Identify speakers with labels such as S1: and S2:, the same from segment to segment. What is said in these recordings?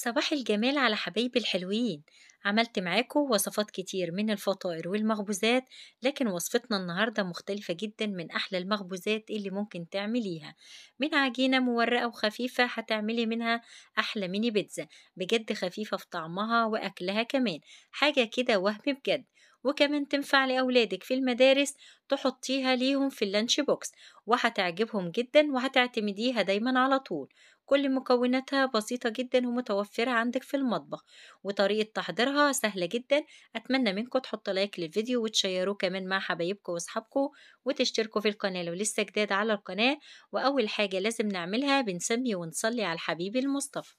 S1: صباح الجمال على حبايبي الحلوين عملت معاكم وصفات كتير من الفطائر والمخبوزات لكن وصفتنا النهاردة مختلفة جدا من أحلى المخبوزات اللي ممكن تعمليها من عجينة مورقة وخفيفة هتعملي منها أحلى ميني بيتزا بجد خفيفة في طعمها وأكلها كمان حاجة كده وهم بجد وكمان تنفع لأولادك في المدارس تحطيها ليهم في اللانش بوكس وهتعجبهم جدا وهتعتمديها دايما على طول كل مكوناتها بسيطة جدا ومتوفرة عندك في المطبخ وطريقة تحضيرها سهلة جدا أتمنى منكم تحطوا لايك للفيديو وتشيروه كمان مع حبايبكم وأصحابكم وتشتركوا في القناة لو لسه جداد على القناة وأول حاجة لازم نعملها بنسمي ونصلي على الحبيب المصطفى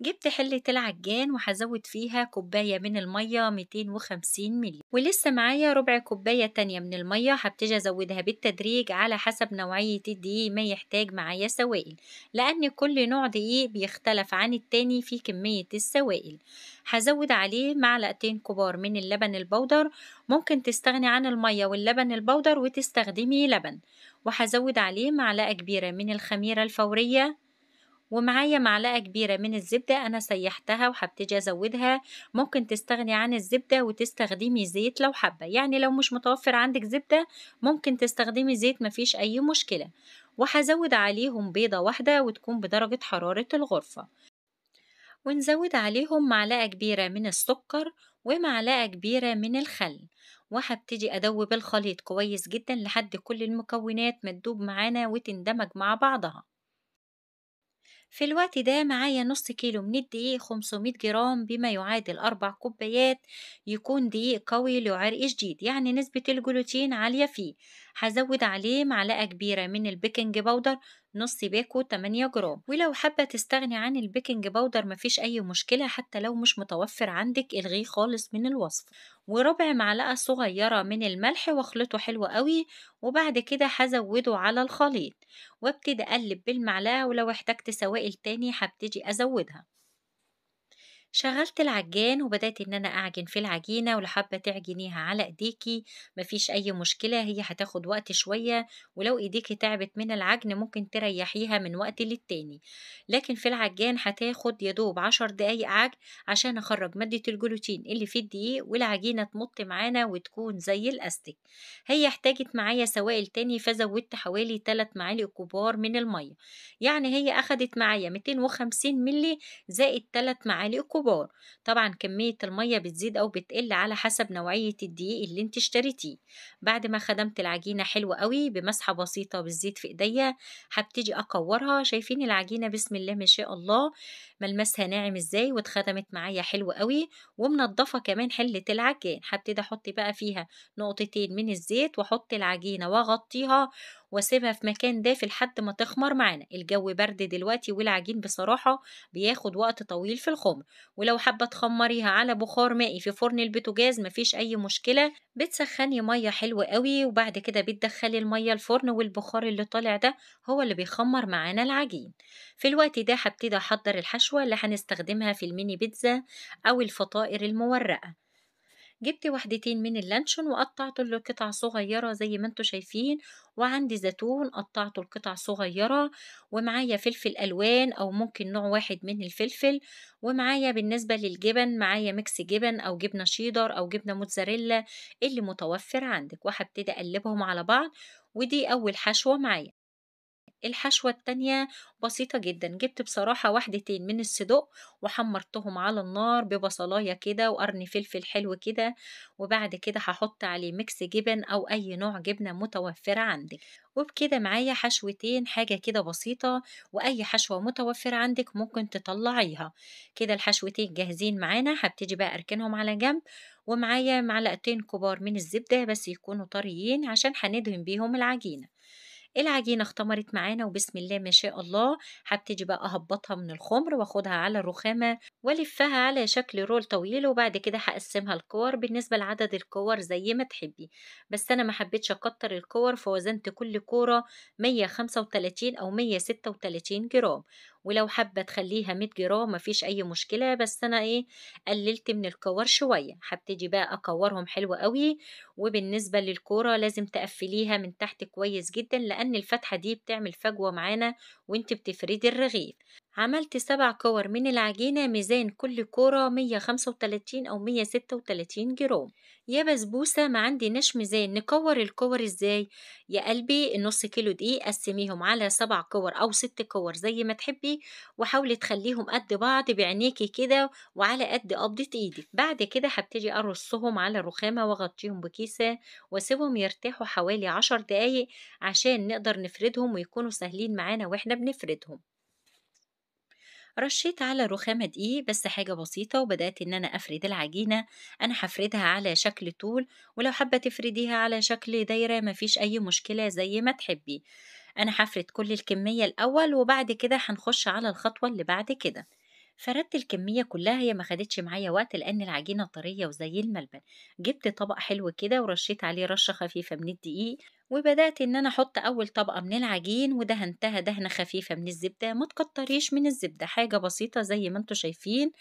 S1: جبت حلة العجان وهزود فيها كوباية من المية 250 مل ولسه معايا ربع كوباية تانية من المية هبتدي أزودها بالتدريج على حسب نوعية الدقيق ما يحتاج معايا سوائل لأن كل نوع دقيق بيختلف عن التاني في كمية السوائل هزود عليه معلقتين كبار من اللبن البودر ممكن تستغني عن المية واللبن البودر وتستخدمي لبن وهزود عليه معلقة كبيرة من الخميرة الفورية ومعايا معلقة كبيرة من الزبدة أنا سيحتها وهبتدي أزودها ممكن تستغني عن الزبدة وتستخدمي زيت لو حابة يعني لو مش متوفر عندك زبدة ممكن تستخدمي زيت مفيش أي مشكلة وهزود عليهم بيضة واحدة وتكون بدرجة حرارة الغرفة ونزود عليهم معلقة كبيرة من السكر ومعلقة كبيرة من الخل وهبتدي أدوب الخليط كويس جدا لحد كل المكونات ما تدوب معانا وتندمج مع بعضها في الوقت ده معايا نص كيلو من الدقيق 500 جرام بما يعادل أربع كوبايات يكون دقيق قوي له عرق شديد يعني نسبة الجلوتين عالية فيه هزود عليه معلقة كبيرة من البيكنج باودر نص باكو 8 جرام ولو حابة تستغني عن البيكنج باودر مفيش أي مشكلة حتى لو مش متوفر عندك الغيه خالص من الوصف وربع معلقة صغيرة من الملح واخلطه حلو قوي وبعد كده هزوده على الخليط وابتدي أقلب بالمعلقة ولو احتجت سوائل تاني هبتدي أزودها شغّلت العجّان وبدأت إن أنا أعجن في العجينة، ولحبة تعجنيها على ايديكي مفيش أي مشكلة، هي هتاخد وقت شوية، ولو ايديكي تعبِت من العجن ممكن تريّحيها من وقت للتاني، لكن في العجّان هتاخد يدوب عشر دقايق عجن عشان أخرّج مادة الجلوتين اللي في الدقيق والعجينة تمُط معانا وتكون زي الأستك، هي احتاجت معايا سوائل تاني فزوّدت حوالي تلات معالق كبار من المَيّة، يعني هي أخدت معايا 250 ملي زائد تلات معالق كبار. الغبار طبعا كمية المية بتزيد أو بتقل على حسب نوعية الدقيق اللي انت اشتريتيه بعد ما خدمت العجينة حلوة قوي بمسحة بسيطة بالزيت في ايديا هبتدي أكورها شايفين العجينة بسم الله ما شاء الله ملمسها ناعم ازاي واتخدمت معايا حلو قوي ومنضفة كمان حلة العجان هبتدي أحط بقى فيها نقطتين من الزيت وأحط العجينة وأغطيها واسيبها في مكان دافي لحد ما تخمر معانا الجو برد دلوقتي والعجين بصراحة بياخد وقت طويل في الخمر ولو حابة تخمريها على بخار مائي في فرن البوتاجاز مفيش أي مشكلة بتسخني مية حلوة قوي وبعد كده بتدخلي المية الفرن والبخار اللي طالع ده هو اللي بيخمر معانا العجين في الوقت ده هبتدي أحضر الحشوة اللي هنستخدمها في الميني بيتزا أو الفطائر المورقة جبت وحدتين من اللانشون وقطعته لقطع صغيرة زي ما انتوا شايفين وعندي زيتون قطعته لقطع صغيرة ومعايا فلفل ألوان أو ممكن نوع واحد من الفلفل ومعايا بالنسبة للجبن معايا ميكس جبن أو جبنة شيدر أو جبنة موتزاريلا اللي متوفر عندك وهبتدي أقلبهم على بعض ودي أول حشوة معايا الحشوة التانية بسيطة جدا جبت بصراحة واحدتين من الصدق وحمرتهم على النار ببصلاية كده وقرن فلفل حلو كده وبعد كده هحط عليه ميكس جبن أو أي نوع جبنة متوفرة عندك وبكده معايا حشوتين حاجة كده بسيطة وأي حشوة متوفرة عندك ممكن تطلعيها كده الحشوتين جاهزين معانا هبتدي بقى أركنهم على جنب ومعايا معلقتين كبار من الزبدة بس يكونوا طريين عشان هندهن بيهم العجينة إيه العجينة اختمرت معانا وبسم الله ما شاء الله هبتدي بقى أهبطها من الخمر وأخدها على الرخامة وألفها على شكل رول طويل وبعد كده هقسمها الكور بالنسبة لعدد الكور زي ما تحبي بس أنا ما حبيتش أكتر الكور فوزنت كل كورة 135 أو 136 جرام ولو حابة تخليها 100 جرام مفيش أي مشكلة بس أنا إيه قللت من الكور شوية هبتدي بقى أكورهم حلو قوي وبالنسبة للكورة لازم تقفليها من تحت كويس جدا لأن الفتحة دي بتعمل فجوة معانا وانت بتفردي الرغيف عملت سبع كور من العجينة ميزان كل كورة 135 أو 136 جرام يا بسبوسة ما نش ميزان نكور الكور ازاي يا قلبي النص كيلو دقيق قسميهم على سبع كور أو ست كور زي ما تحبي وحاولي تخليهم قد بعض بعينيكي كده وعلى قد قبضة ايدك بعد كده هبتدي أرصهم على الرخامة واغطيهم بكيسة واسيبهم يرتاحوا حوالي عشر دقايق عشان نقدر نفردهم ويكونوا سهلين معانا واحنا بنفردهم رشيت على رخامة دقيق بس حاجة بسيطة وبدأت إن أنا أفرد العجينة أنا هفردها على شكل طول ولو حابة تفرديها على شكل دايرة مفيش أي مشكلة زي ما تحبي أنا هفرد كل الكمية الأول وبعد كده هنخش على الخطوة اللي بعد كده فردت الكمية كلها هي ما خدتش معايا وقت لأن العجينة طرية وزي الملبن جبت طبق حلو كده ورشيت عليه رشة خفيفة من الدقيق وبدأت إن أنا أحط أول طبقة من العجين ودهنتها دهنة خفيفة من الزبدة ما تكتريش من الزبدة حاجة بسيطة زي ما انتوا شايفين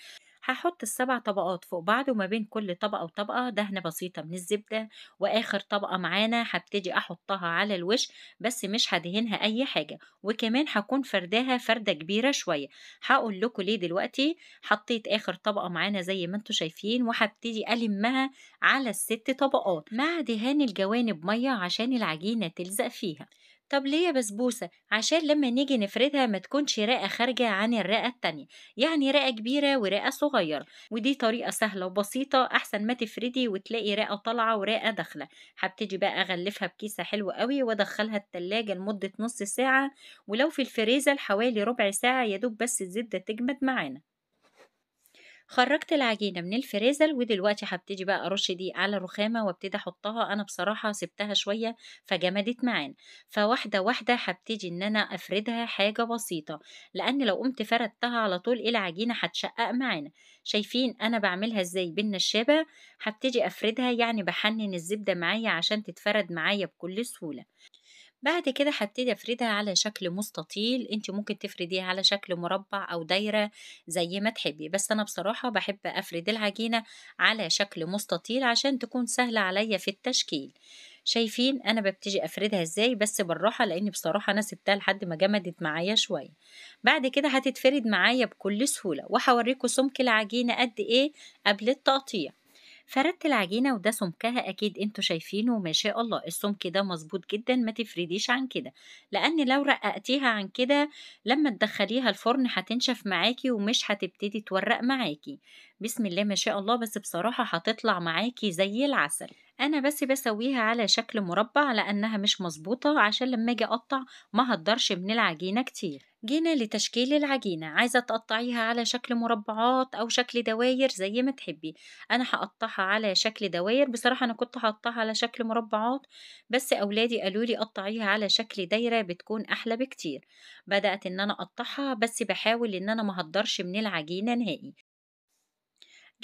S1: هحط السبع طبقات فوق بعض وما بين كل طبقة وطبقة دهنة بسيطة من الزبدة وآخر طبقة معانا هبتدي أحطها على الوش بس مش هدهنها أي حاجة وكمان هكون فرداها فردة كبيرة شوية هقول لكم ليه دلوقتي حطيت آخر طبقة معانا زي ما انتوا شايفين وهبتدي ألمها على الست طبقات مع دهان الجوانب مية عشان العجينة تلزق فيها طب ليه يا بسبوسة؟ عشان لما نيجي نفردها ما تكونش رقة خارجة عن الرقة التانية يعني رقة كبيرة ورقة صغيرة ودي طريقة سهلة وبسيطة أحسن ما تفردي وتلاقي رقة طالعة ورقة داخلة هبتدي بقى أغلفها بكيسة حلوة قوي وأدخلها التلاجة لمدة نص ساعة ولو في الفريزة لحوالي ربع ساعة يدوب بس الزبدة تجمد معانا خرجت العجينه من الفريزر ودلوقتي هبتدي بقى ارش دي على رخامه وابتدي احطها انا بصراحه سبتها شويه فجمدت معانا فواحده واحده هبتدي ان انا افردها حاجه بسيطه لان لو قمت فردتها على طول إيه العجينه هتشقق معانا شايفين انا بعملها ازاي بالنشابه هبتدي افردها يعني بحنن الزبده معايا عشان تتفرد معايا بكل سهوله بعد كده هبتدي افردها على شكل مستطيل انت ممكن تفرديها على شكل مربع او دايره زي ما تحبي بس انا بصراحه بحب افرد العجينه على شكل مستطيل عشان تكون سهله عليا في التشكيل شايفين انا ببتدي افردها ازاي بس بالراحه لان بصراحه انا سبتها لحد ما جمدت معايا شويه بعد كده هتتفرد معايا بكل سهوله وهوريكم سمك العجينه قد ايه قبل التقطيع فردت العجينة وده سمكها أكيد انتوا شايفينه ما شاء الله السمك ده مظبوط جدا ما تفرديش عن كده لأن لو رققتيها عن كده لما تدخليها الفرن هتنشف معاكي ومش هتبتدي تورق معاكي بسم الله ما شاء الله بس بصراحة هتطلع معاكي زي العسل انا بس بسويها على شكل مربع لانها مش مظبوطه عشان لما اجي اقطع ما هتضرش من العجينه كتير جينا لتشكيل العجينة عايزة تقطعيها على شكل مربعات أو شكل دواير زي ما تحبي أنا هقطعها على شكل دواير بصراحة أنا كنت هقطعها على شكل مربعات بس أولادي قالوا لي قطعيها على شكل دايرة بتكون أحلى بكتير بدأت إن أنا أقطعها بس بحاول إن أنا مهدرش من العجينة نهائي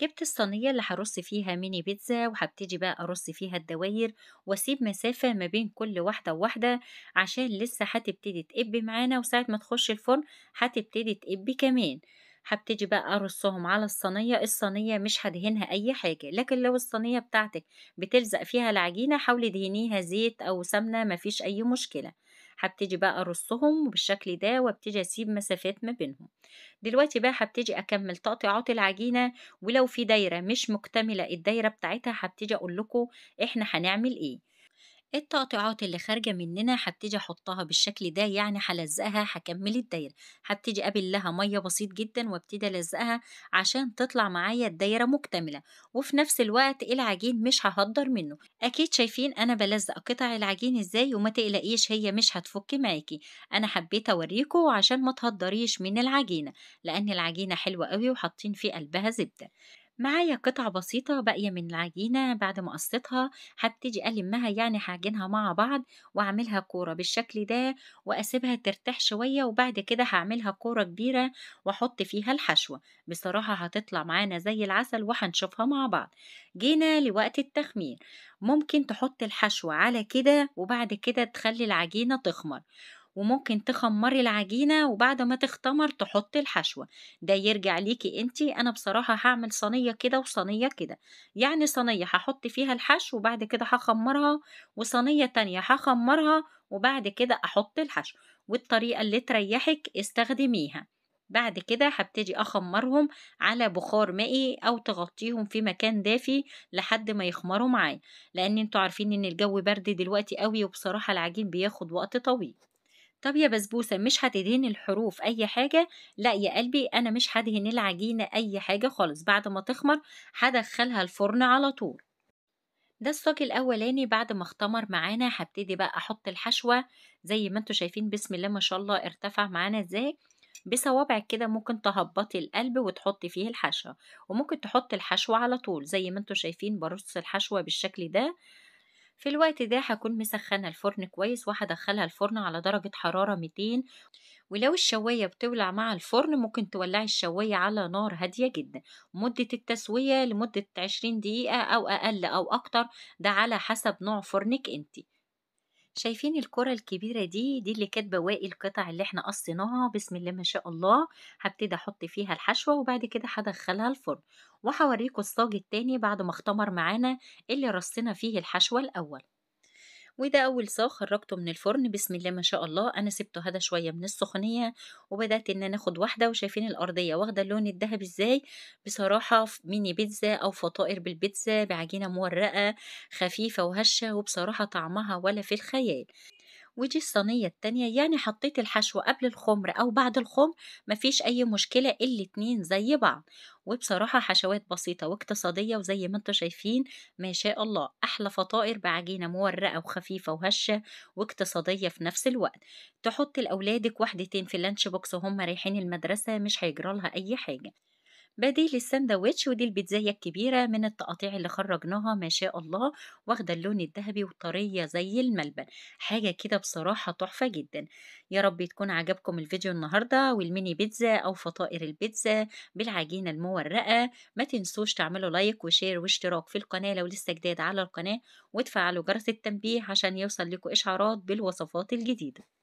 S1: جبت الصينية اللي هرص فيها ميني بيتزا وهبتدي بقى أرص فيها الدواير وأسيب مسافة ما بين كل واحدة وواحدة عشان لسه هتبتدي تقب معانا وساعة ما تخش الفرن هتبتدي تقب كمان هبتدي بقى ارصهم على الصينيه الصينيه مش هدهنها اي حاجه لكن لو الصينيه بتاعتك بتلزق فيها العجينه حاولي دهنيها زيت او سمنه مفيش اي مشكله هبتدي بقى ارصهم بالشكل ده وابتدي اسيب مسافات ما بينهم دلوقتي بقى هبتدي اكمل تقطيعات العجينه ولو في دايره مش مكتمله الدايره بتاعتها هبتدي اقول لكم احنا هنعمل ايه إيه التقطيعات اللي خارجة مننا هبتدي أحطها بالشكل ده يعني هلزقها هكمل الدايرة هبتدي أقابل لها مية بسيط جدا وابتدي ألزقها عشان تطلع معايا الدايرة مكتملة وفي نفس الوقت إيه العجين مش ههدر منه أكيد شايفين أنا بلزق قطع العجين إزاي وما تقلقيش هي مش هتفك معاكي أنا حبيت أوريكو عشان ما تهدريش من العجينة لأن العجينة حلوة قوي وحاطين في قلبها زبدة معايا قطعة بسيطة باقية من العجينة بعد ما قصيتها هبتدي ألمها يعني هعجنها مع بعض وأعملها كورة بالشكل ده وأسيبها ترتاح شوية وبعد كده هعملها كورة كبيرة وأحط فيها الحشوة بصراحة هتطلع معانا زي العسل وهنشوفها مع بعض جينا لوقت التخمير ممكن تحط الحشوة على كده وبعد كده تخلي العجينة تخمر وممكن تخمري العجينة وبعد ما تختمر تحطي الحشوة ده يرجع ليكي انتي أنا بصراحة هعمل صينية كده وصينية كده يعني صينية هحط فيها الحشو وبعد كده هخمرها وصينية تانية هخمرها وبعد كده أحط الحشو والطريقة اللي تريحك استخدميها بعد كده هبتدي اخمرهم على بخار مائي او تغطيهم في مكان دافي لحد ما يخمروا معايا لان انتوا عارفين ان الجو برد دلوقتي قوي وبصراحه العجين بياخد وقت طويل طب يا بسبوسة مش هتدهن الحروف أي حاجة؟ لا يا قلبي أنا مش هدهن العجينة أي حاجة خالص بعد ما تخمر هدخلها الفرن على طول ده الصاج الاولاني بعد ما اختمر معانا هبتدي بقى احط الحشوه زي ما انتم شايفين بسم الله ما شاء الله ارتفع معانا ازاي بصوابعك كده ممكن تهبطي القلب وتحطي فيه الحشوه وممكن تحطي الحشوه على طول زي ما انتم شايفين برص الحشوه بالشكل ده في الوقت ده هكون مسخنة الفرن كويس وهدخلها الفرن على درجة حرارة 200 ولو الشواية بتولع مع الفرن ممكن تولعي الشواية على نار هادية جدا مدة التسوية لمدة 20 دقيقة أو أقل أو أكتر ده على حسب نوع فرنك انتي شايفين الكرة الكبيرة دي دي اللي كانت بواقي القطع اللي احنا قصيناها بسم الله ما شاء الله هبتدي احط فيها الحشوة وبعد كده هدخلها الفرن وهوريكم الصاج التاني بعد ما اختمر معانا اللي رصينا فيه الحشوة الاول وده أول صاع خرجته من الفرن بسم الله ما شاء الله أنا سبته هدا شوية من السخونية وبدأت إن أنا أخد واحدة وشايفين الأرضية واخدة اللون الذهبي إزاي بصراحة ميني بيتزا أو فطائر بالبيتزا بعجينة مورقة خفيفة وهشة وبصراحة طعمها ولا في الخيال ويجي الصينية التانية يعني حطيت الحشو قبل الخمر أو بعد الخمر مفيش أي مشكلة الاتنين زي بعض وبصراحة حشوات بسيطة واقتصادية وزي ما انتوا شايفين ما شاء الله أحلى فطائر بعجينة مورقة وخفيفة وهشة واقتصادية في نفس الوقت تحط لأولادك واحدتين في اللانش بوكس وهم رايحين المدرسة مش هيجرالها أي حاجة بديل السندوتش ودي البيتزاية الكبيرة من التقاطيع اللي خرجناها ما شاء الله واخدة اللون الذهبي وطرية زي الملبن حاجة كده بصراحة تحفة جدا يا رب تكون عجبكم الفيديو النهاردة والميني بيتزا أو فطائر البيتزا بالعجينة المورقة ما تنسوش تعملوا لايك وشير واشتراك في القناة لو لسه جداد على القناة وتفعلوا جرس التنبيه عشان يوصل لكم إشعارات بالوصفات الجديدة